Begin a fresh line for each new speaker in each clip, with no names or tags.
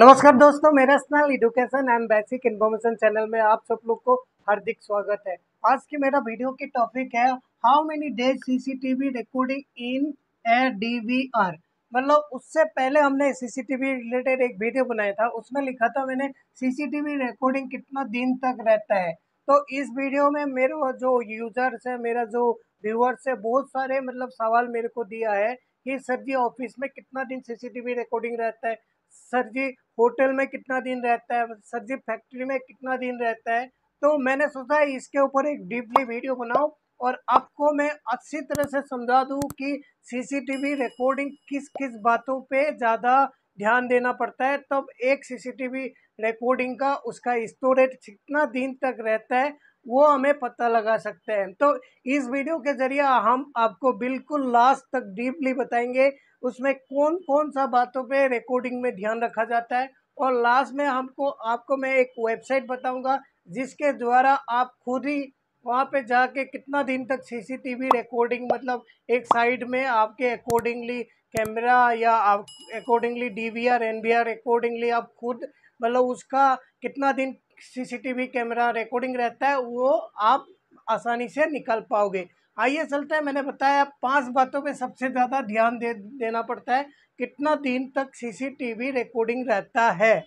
नमस्कार दोस्तों मेरा स्नल education and basic information channel में आप सब लोग को हार्दिक स्वागत है आज की मेरा वीडियो की टॉपिक है how many days CCTV recording in a DVR मतलब उससे पहले हमने सीसीटीवी रिलेटेड एक वीडियो बनाया था उसमें लिखा था मैंने सीसीटीवी रिकॉर्डिंग कितना दिन तक रहता है तो इस वीडियो में मेरे जो यूजर्स है मेरा जो व्यूअर्स है बहुत सारे मतलब सवाल मेरे को दिया है कि सर जी ऑफिस में कितना दिन सीसीटीवी रिकॉर्डिंग रहता है सर जी होटल में कितना दिन रहता है सर जी फैक्ट्री में कितना दिन रहता है तो मैंने सोचा इसके ऊपर एक डीपली वीडियो बनाओ और आपको मैं अच्छी तरह से समझा दूँ कि सीसीटीवी रिकॉर्डिंग किस किस बातों पे ज़्यादा ध्यान देना पड़ता है तब एक सीसीटीवी रिकॉर्डिंग का उसका स्टोरेज कितना दिन तक रहता है वो हमें पता लगा सकते हैं तो इस वीडियो के ज़रिए हम आपको बिल्कुल लास्ट तक डीपली बताएंगे उसमें कौन कौन सा बातों पे रिकॉर्डिंग में ध्यान रखा जाता है और लास्ट में हमको आपको मैं एक वेबसाइट बताऊंगा जिसके द्वारा आप खुद ही वहाँ पे जाके कितना दिन तक सीसीटीवी रिकॉर्डिंग मतलब एक साइड में आपके अकॉर्डिंगली कैमरा या आप अकॉर्डिंगली डीवीआर एनबीआर अकॉर्डिंगली आप खुद मतलब उसका कितना दिन सीसीटीवी कैमरा रिकॉर्डिंग रहता है वो आप आसानी से निकल पाओगे आइए चलते हैं मैंने बताया पांच बातों पे सबसे ज़्यादा ध्यान दे देना पड़ता है कितना दिन तक सीसीटीवी रिकॉर्डिंग रहता है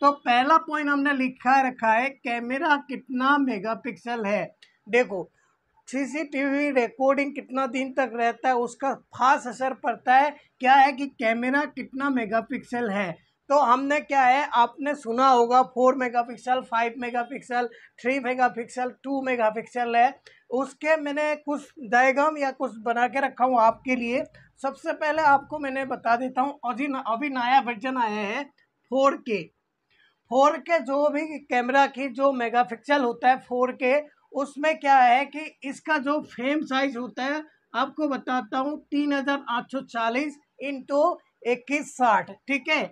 तो पहला पॉइंट हमने लिखा रखा है कैमरा कितना मेगापिक्सल है देखो सीसीटीवी रिकॉर्डिंग कितना दिन तक रहता है उसका खास असर पड़ता है क्या है कि कैमरा कितना मेगापिक्सल है तो हमने क्या है आपने सुना होगा four megapixel five megapixel three megapixel two megapixel है उसके मैंने कुछ डायग्राम या कुछ बना के रखा हूँ आपके लिए सबसे पहले आपको मैंने बता देता हूँ अभी अभी नया वर्जन आया है फोर के फोर के जो भी कैमरा की जो मेगा पिक्सल होता है फोर के उसमें क्या है कि इसका जो फ्रेम साइज होता है आपको बताता हूँ तीन हज़ार आठ सौ चालीस इंटू इक्कीस साठ ठीक है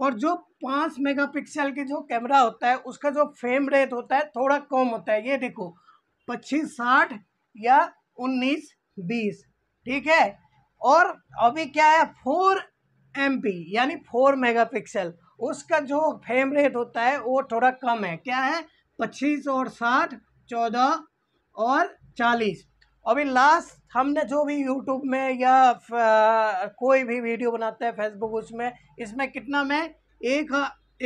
और जो पाँच मेगापिक्सल के जो कैमरा होता है उसका जो फ्रेम रेट होता है थोड़ा कम होता है ये देखो पच्चीस साठ या उन्नीस बीस ठीक है और अभी क्या है फोर एम यानी फोर मेगापिक्सल उसका जो फ्रेम रेट होता है वो थोड़ा कम है क्या है पच्चीस और साठ चौदह और चालीस अभी लास्ट हमने जो भी यूट्यूब में या कोई भी वीडियो बनाते हैं फेसबुक उसमें इसमें कितना में एक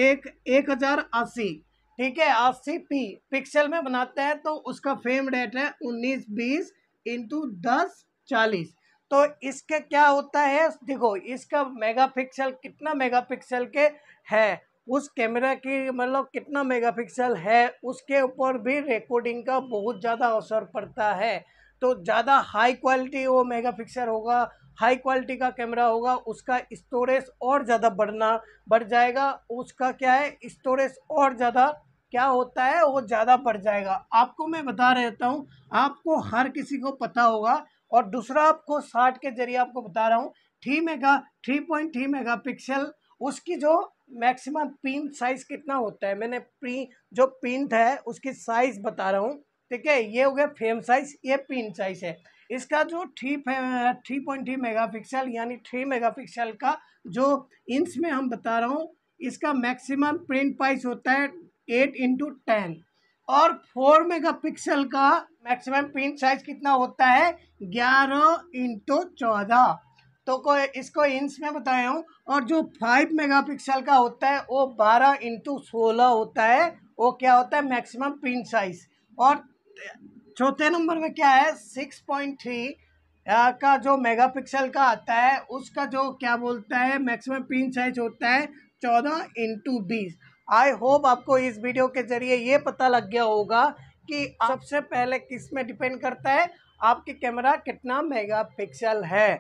एक एक हज़ार अस्सी ठीक है अस्सी पी पिक्सल में बनाते हैं तो उसका फ्रेम रेट है उन्नीस बीस इंटू दस चालीस तो इसके क्या होता है देखो इसका मेगापिक्सल कितना मेगापिक्सल के है उस कैमरा की मतलब कितना मेगापिक्सल है उसके ऊपर भी रिकॉर्डिंग का बहुत ज़्यादा असर पड़ता है तो ज़्यादा हाई क्वालिटी वो मेगा पिक्सल होगा हाई क्वालिटी का कैमरा होगा उसका स्टोरेज और ज़्यादा बढ़ना बढ़ जाएगा उसका क्या है स्टोरेज और ज़्यादा क्या होता है वो ज़्यादा बढ़ जाएगा आपको मैं बता रहता हूँ आपको हर किसी को पता होगा और दूसरा आपको साठ के जरिए आपको बता रहा हूँ three mega three point three megapixel उसकी जो मैक्सिमम पिन साइज़ कितना होता है मैंने प्री जो प्रिंट है उसकी साइज़ बता रहा हूँ ठीक है ये हो गया फ्रेम साइज ये पिन साइज है इसका जो three three point three megapixel यानी थ्री मेगा पिक्सल का जो इंच में हम बता रहा हूँ इसका मैक्सिमम प्रिंट प्राइस होता है एट इंटू टेन और फोर मेगा पिक्सल का मैक्सिमम प्रिंट साइज कितना होता है ग्यारह इंटू चौदह तो को इसको इंच में बताया हूँ और जो फाइव मेगा पिक्सल का होता है वो बारह इंटू सोलह होता है वो क्या होता है मैक्सिमम प्रिंट साइज और चौथे नंबर में क्या है सिक्स पॉइंट थ्री का जो मेगापिक्सल का आता है उसका जो क्या बोलता है मैक्सिमम पिन साइज होता है चौदह इंटू बीस आई होप आपको इस वीडियो के जरिए ये पता लग गया होगा कि सबसे पहले किस में डिपेंड करता है आपके कैमरा कितना मेगापिक्सल है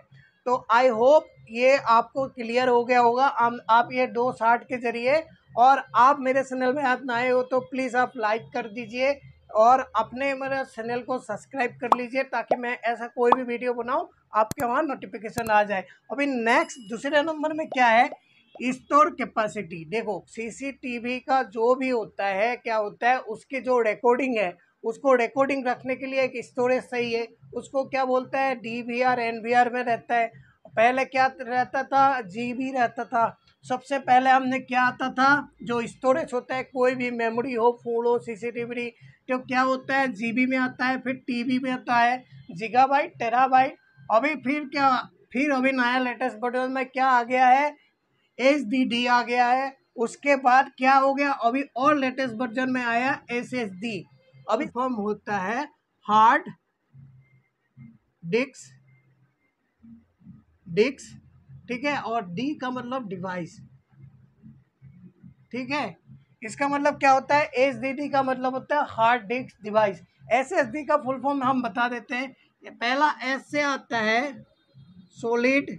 तो आई होप ये आपको क्लियर हो गया होगा आप, आप ये दो साठ के ज़रिए और आप मेरे चैनल में आप नए हो तो प्लीज़ आप लाइक कर दीजिए और अपने मेरे चैनल को सब्सक्राइब कर लीजिए ताकि मैं ऐसा कोई भी वीडियो बनाऊं आपके वहाँ नोटिफिकेशन आ जाए अभी नेक्स्ट दूसरे नंबर में क्या है स्टोर कैपेसिटी देखो सीसीटीवी का जो भी होता है क्या होता है उसकी जो रिकॉर्डिंग है उसको रिकॉर्डिंग रखने के लिए एक स्टोरेज सही है उसको क्या बोलता है D V R N V R में रहता है पहले क्या रहता था जी बी रहता था सबसे पहले हमने क्या आता था जो स्टोरेज होता है कोई भी मेमोरी हो फोन हो सी जो तो क्या होता है जीबी में आता है फिर टीबी में आता है जिगाबाइट टेराबाइट अभी फिर क्या फिर अभी नया लेटेस्ट वर्जन में क्या आ गया है एस डी डी आ गया है उसके बाद क्या हो गया अभी और लेटेस्ट वर्जन में आया एस एस डी अभी फॉर्म होता है हार्ड डिक्स डिक्स ठीक है और डी का मतलब डिवाइस ठीक है इसका मतलब क्या होता है एस का मतलब होता है हार्ड डिस्क डिवाइस एस का फुल फॉर्म हम बता देते हैं ये पहला एस से आता है सोलिड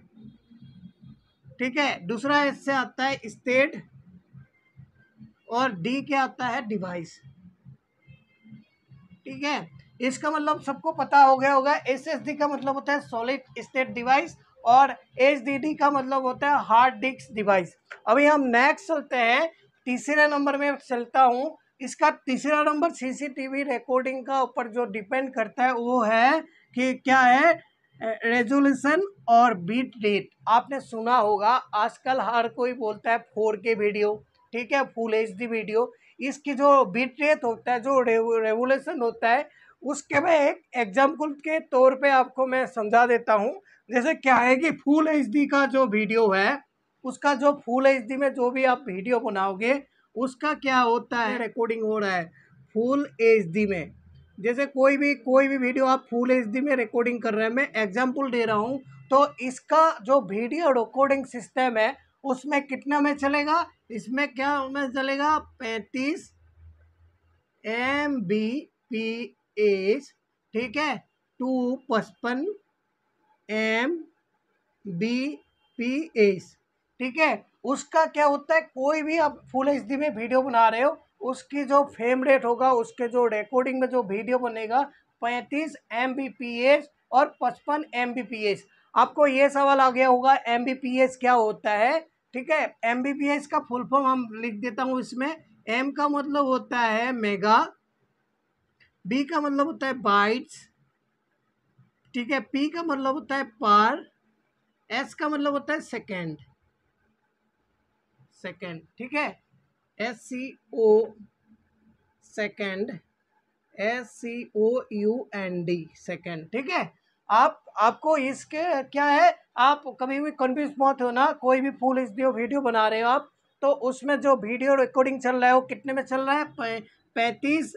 ठीक है दूसरा एस से आता है स्टेट और डी क्या आता है डिवाइस ठीक है इसका मतलब सबको पता हो गया होगा एस का मतलब होता है सॉलिड स्टेट डिवाइस और एच का मतलब होता है हार्ड डिस्क डिवाइस अभी हम नेक्स्ट चलते हैं तीसरे नंबर में चलता हूँ इसका तीसरा नंबर सीसीटीवी रिकॉर्डिंग का ऊपर जो डिपेंड करता है वो है कि क्या है रेजोल्यूशन और बीट रेट आपने सुना होगा आजकल हर कोई बोलता है फोर के वीडियो ठीक है फुल एच डी वीडियो इसकी जो बीट रेट होता है जो रेवोल्यूशन होता है उसके मैं एक एग्जाम्पल के तौर पे आपको मैं समझा देता हूँ जैसे क्या है कि फुल एच डी का जो वीडियो है उसका जो फुल एच में जो भी आप वीडियो बनाओगे उसका क्या होता है रिकॉर्डिंग हो रहा है फुल एच में जैसे कोई भी कोई भी वीडियो आप फुल एच में रिकॉर्डिंग कर रहे हैं मैं एग्जाम्पल दे रहा हूँ तो इसका जो वीडियो रिकॉर्डिंग सिस्टम है उसमें कितना में चलेगा इसमें क्या में चलेगा पैंतीस एम बी पी एच ठीक है टू पचपन एम बी पी एच ठीक है उसका क्या होता है कोई भी आप फुल एच में वीडियो बना रहे हो उसकी जो फ्रेम रेट होगा उसके जो रिकॉर्डिंग में जो वीडियो बनेगा पैंतीस एम और पचपन एम आपको ये सवाल आ गया होगा एम क्या होता है ठीक है एम का फुल फॉर्म हम लिख देता हूँ इसमें एम का मतलब होता है मेगा बी का मतलब होता है बाइट्स ठीक है पी का मतलब होता है पार एस का मतलब होता है सेकेंड सेकेंड ठीक है S C O second S C O U N D second ठीक है आप आपको इसके क्या है आप कभी भी कन्फ्यूज मत हो ना कोई भी फूल इस वीडियो बना रहे हो आप तो उसमें जो वीडियो रिकॉर्डिंग चल रहा है वो कितने में चल रहा है पैंतीस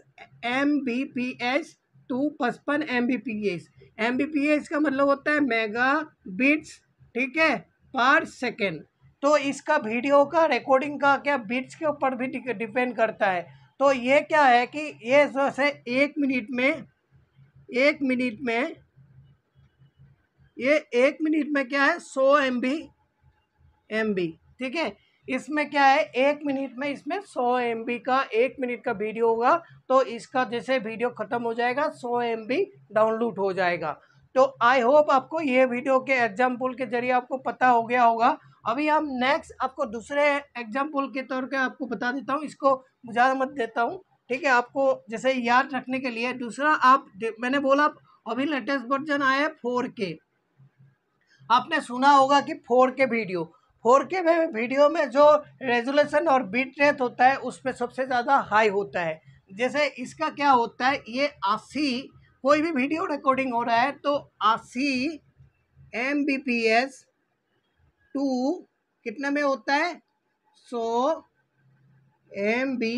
M B P H to पचपन M B P H M B P H का मतलब होता है मेगा बिट्स ठीक है पर सेकेंड तो इसका वीडियो का रिकॉर्डिंग का क्या बीट्स के ऊपर भी डिपेंड करता है तो ये क्या है कि ये जैसे एक मिनट में एक मिनट में ये एक मिनट में क्या है सौ एम बी एम बी ठीक है इसमें क्या है एक मिनट में इसमें सौ एम बी का एक मिनट का वीडियो होगा तो इसका जैसे वीडियो ख़त्म हो जाएगा सौ एम बी डाउनलोड हो जाएगा तो आई होप आपको ये वीडियो के एग्जाम्पल के जरिए आपको पता हो गया होगा अभी हम नेक्स्ट आपको दूसरे एग्जाम्पल के तौर पर आपको बता देता हूँ इसको मत देता हूँ ठीक है आपको जैसे याद रखने के लिए दूसरा आप मैंने बोला अभी लेटेस्ट वर्जन आया है फोर के आपने सुना होगा कि फोर के वीडियो फोर के वीडियो में जो रेजोल्यूशन और बीट रेट होता है उस पर सबसे ज़्यादा हाई होता है जैसे इसका क्या होता है ये अस्सी कोई भी वीडियो रिकॉर्डिंग हो रहा है तो अस्सी M B P S to कितने में होता है so M B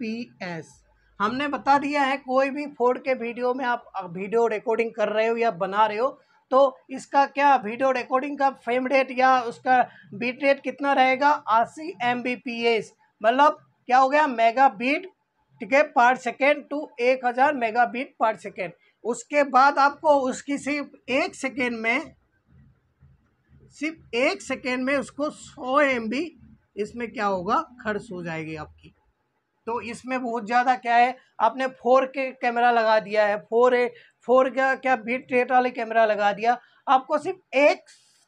P S हमने बता दिया है कोई भी फोर्ड के वीडियो में आप वीडियो रिकॉर्डिंग कर रहे हो या बना रहे हो तो इसका क्या वीडियो रिकॉर्डिंग का फ्रेम रेट या उसका बीट रेट कितना रहेगा अस्सी एम बी पी एस मतलब क्या हो गया मेगा बीट ठीक है पर सेकेंड टू एक हज़ार मेगा बीट पर सेकेंड उसके बाद आपको उसकी सिर्फ एक सेकेंड में सिर्फ एक सेकेंड में उसको सौ एम इसमें क्या होगा खर्च हो जाएगी आपकी तो इसमें बहुत ज़्यादा क्या है आपने फोर के कैमरा लगा दिया है फोर ए फोर का क्या बीट रेट वाले कैमरा लगा दिया आपको सिर्फ एक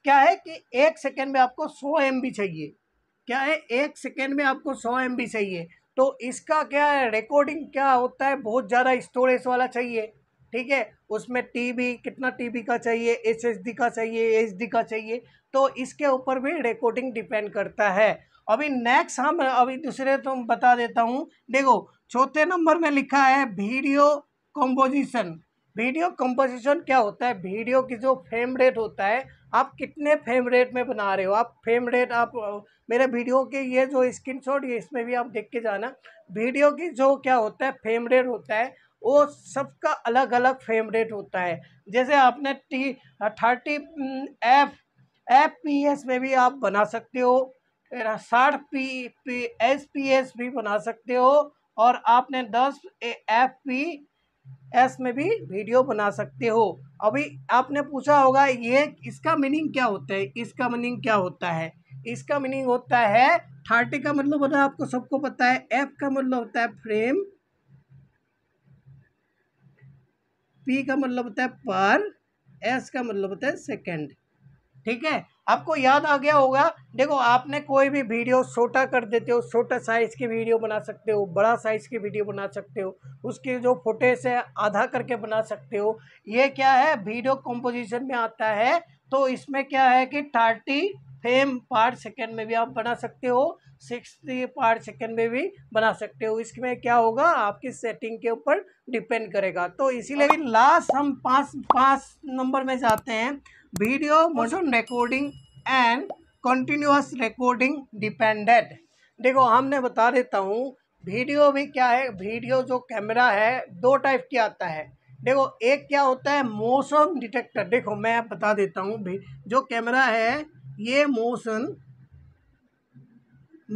क्या है कि एक सेकेंड में आपको सौ एम चाहिए क्या है एक सेकेंड में आपको सौ एम चाहिए तो इसका क्या है रिकॉर्डिंग क्या होता है बहुत ज़्यादा स्टोरेज वाला चाहिए ठीक है उसमें टी बी कितना टी बी का चाहिए एस एस डी का चाहिए एच डी का चाहिए तो इसके ऊपर भी रिकॉर्डिंग डिपेंड करता है अभी नेक्स्ट हम अभी दूसरे तुम तो बता देता हूँ देखो चौथे नंबर में लिखा है वीडियो कंपोजिशन वीडियो कंपोजिशन क्या होता है वीडियो की जो फ्रेम रेट होता है आप कितने फ्रेम रेट में बना रहे हो आप फ्रेम रेट आप मेरे वीडियो के ये जो स्क्रीनशॉट ये इसमें भी आप देख के जाना वीडियो की जो क्या होता है फ्रेम रेट होता है वो सबका अलग अलग फ्रेम रेट होता है जैसे आपने T thirty F F P S में भी आप बना सकते हो साठ P P S P S भी बना सकते हो और आपने दस एफ पी एस में भी वीडियो बना सकते हो अभी आपने पूछा होगा ये इसका मीनिंग क्या होता है इसका मीनिंग क्या होता है इसका मीनिंग होता है थर्टी का मतलब होता है आपको सबको पता है एफ का मतलब होता है फ्रेम पी का मतलब होता है पर एस का मतलब होता है सेकेंड ठीक है आपको याद आ गया होगा देखो आपने कोई भी वीडियो छोटा कर देते हो छोटा साइज़ की वीडियो बना सकते हो बड़ा साइज़ की वीडियो बना सकते हो उसके जो फुटेज है आधा करके बना सकते हो ये क्या है वीडियो कंपोजिशन में आता है तो इसमें क्या है कि थर्टी फ्रेम पार सेकेंड में भी आप बना सकते हो सिक्सटी पार सेकेंड में भी बना सकते हो इसमें क्या होगा आपकी सेटिंग के ऊपर डिपेंड करेगा तो इसीलिए लास्ट हम पाँच पाँच नंबर में जाते हैं video motion recording and continuous recording depended देखो हमने बता देता हूँ वीडियो भी क्या है वीडियो जो कैमरा है दो टाइप की आता है देखो एक क्या होता है मोशन डिटेक्टर देखो मैं बता देता हूँ जो कैमरा है ये motion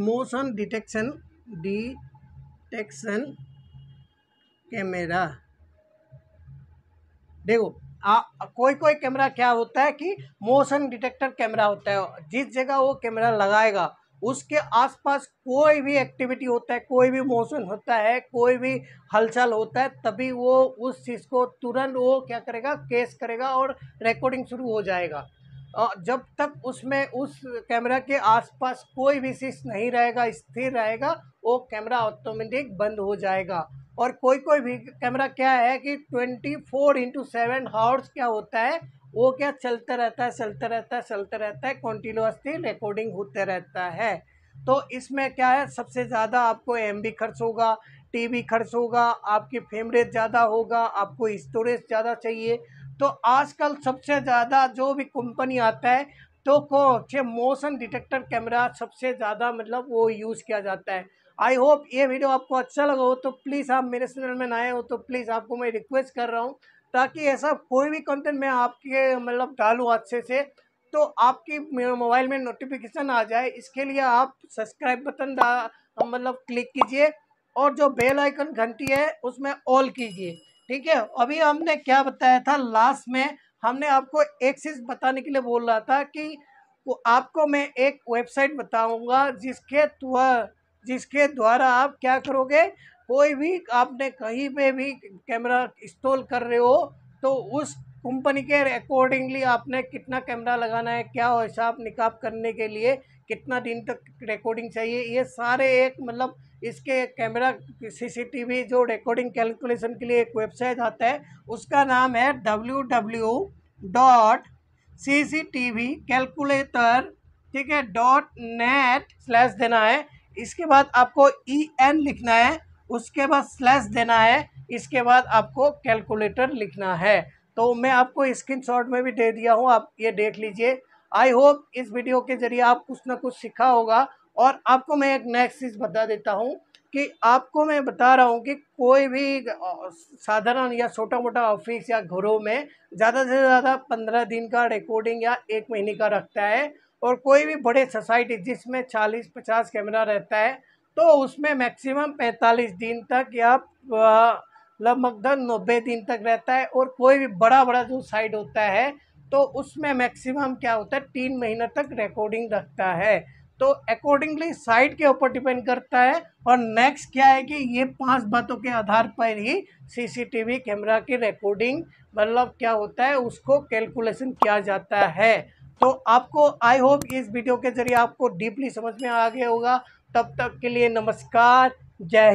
motion detection detection camera देखो आ, कोई कोई कैमरा क्या होता है कि मोशन डिटेक्टर कैमरा होता है जिस जगह वो कैमरा लगाएगा उसके आसपास कोई भी एक्टिविटी होता है कोई भी मोशन होता है कोई भी हलचल होता है तभी वो उस चीज़ को तुरंत वो क्या करेगा केस करेगा और रिकॉर्डिंग शुरू हो जाएगा जब तक उसमें उस कैमरा के आसपास कोई भी शीश नहीं रहेगा स्थिर रहेगा वो कैमरा ऑटोमेटिक बंद हो जाएगा और कोई कोई भी कैमरा क्या है कि twenty four into seven hours क्या होता है वो क्या चलता रहता है चलता रहता है चलता रहता है कॉन्टीन्यूसली रिकॉर्डिंग होते रहता है तो इसमें क्या है सबसे ज़्यादा आपको एम खर्च होगा टीवी खर्च होगा आपकी फेमरेज ज़्यादा होगा आपको स्टोरेज ज़्यादा चाहिए तो आजकल सबसे ज़्यादा जो भी कंपनी आता है तो को मोशन डिटेक्टर कैमरा सबसे ज़्यादा मतलब वो यूज़ किया जाता है आई होप ये वीडियो आपको अच्छा लगा हो तो प्लीज़ आप मेरे चैनल में नए हो तो प्लीज़ आपको मैं रिक्वेस्ट कर रहा हूँ ताकि ऐसा कोई भी कंटेंट मैं आपके मतलब डालूँ अच्छे से तो आपकी मोबाइल में नोटिफिकेशन आ जाए इसके लिए आप सब्सक्राइब बटन मतलब क्लिक कीजिए और जो बेल आइकन घंटी है उसमें ऑल कीजिए ठीक है अभी हमने क्या बताया था लास्ट में हमने आपको एक चीज़ बताने के लिए बोल रहा था कि आपको मैं एक वेबसाइट बताऊंगा जिसके जिसके द्वारा आप क्या करोगे कोई भी आपने कहीं पे भी कैमरा इंस्टॉल कर रहे हो तो उस कंपनी के अकॉर्डिंगली आपने कितना कैमरा लगाना है क्या हिसाब निकाब करने के लिए कितना दिन तक रिकॉर्डिंग चाहिए ये सारे एक मतलब इसके कैमरा सीसीटीवी जो रिकॉर्डिंग कैलकुलेशन के लिए एक वेबसाइट आता है उसका नाम है W W dot C C T V calculator ठीक है डॉट नेट स्लैश देना है इसके बाद आपको ई e एन लिखना है उसके बाद स्लैश देना है इसके बाद आपको कैलकुलेटर लिखना है तो मैं आपको स्क्रीन शॉट में भी दे दिया हूँ आप ये देख लीजिए आई होप इस वीडियो के ज़रिए आप कुछ ना कुछ सीखा होगा और आपको मैं एक नेक्स्ट चीज़ बता देता हूँ कि आपको मैं बता रहा हूँ कि कोई भी साधारण या छोटा मोटा ऑफिस या घरों में ज़्यादा से ज़्यादा पंद्रह दिन का रिकॉर्डिंग या एक महीने का रखता है और कोई भी बड़े सोसाइटी जिसमें चालीस पचास कैमरा रहता है तो उसमें मैक्सिमम पैंतालीस दिन तक या लगभग दस नब्बे दिन तक रहता है और कोई भी बड़ा बड़ा जो साइट होता है तो उसमें मैक्सिमम क्या होता है तीन महीने तक रिकॉर्डिंग रखता है तो अकॉर्डिंगली साइट के ऊपर डिपेंड करता है और नेक्स्ट क्या है कि ये पांच बातों के आधार पर ही सीसीटीवी कैमरा की रिकॉर्डिंग मतलब क्या होता है उसको कैलकुलेशन किया जाता है तो आपको आई होप इस वीडियो के ज़रिए आपको डीपली समझ में आ गया होगा तब तक के लिए नमस्कार जय हिंद